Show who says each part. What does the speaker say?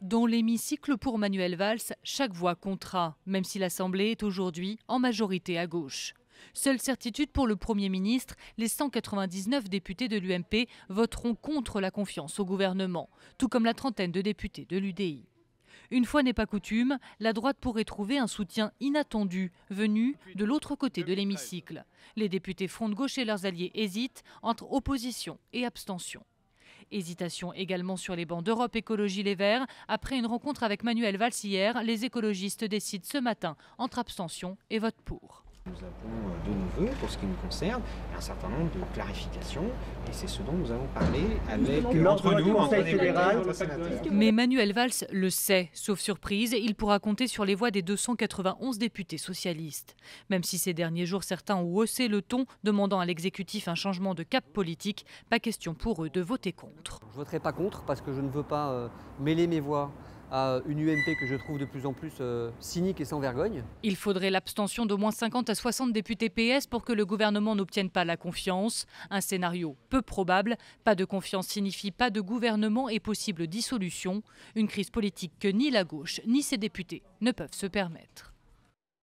Speaker 1: Dans l'hémicycle pour Manuel Valls, chaque voix comptera, même si l'Assemblée est aujourd'hui en majorité à gauche. Seule certitude pour le Premier ministre, les 199 députés de l'UMP voteront contre la confiance au gouvernement, tout comme la trentaine de députés de l'UDI. Une fois n'est pas coutume, la droite pourrait trouver un soutien inattendu venu de l'autre côté de l'hémicycle. Les députés Front de gauche et leurs alliés hésitent entre opposition et abstention. Hésitation également sur les bancs d'Europe Écologie Les Verts. Après une rencontre avec Manuel Valls hier, les écologistes décident ce matin entre abstention et vote pour
Speaker 2: nous avons de nouveau, pour ce qui nous concerne, un certain nombre de clarifications, et c'est ce dont nous avons parlé avec, entre nous, Conseil fédéral. Mais
Speaker 1: Manuel Valls le sait, sauf surprise, il pourra compter sur les voix des 291 députés socialistes. Même si ces derniers jours, certains ont haussé le ton, demandant à l'exécutif un changement de cap politique, pas question pour eux de voter contre.
Speaker 3: Je ne voterai pas contre parce que je ne veux pas euh, mêler mes voix à une UMP que je trouve de plus en plus euh, cynique et sans vergogne.
Speaker 1: Il faudrait l'abstention d'au moins 50 à 60 députés PS pour que le gouvernement n'obtienne pas la confiance. Un scénario peu probable. Pas de confiance signifie pas de gouvernement et possible dissolution. Une crise politique que ni la gauche ni ses députés ne peuvent se permettre.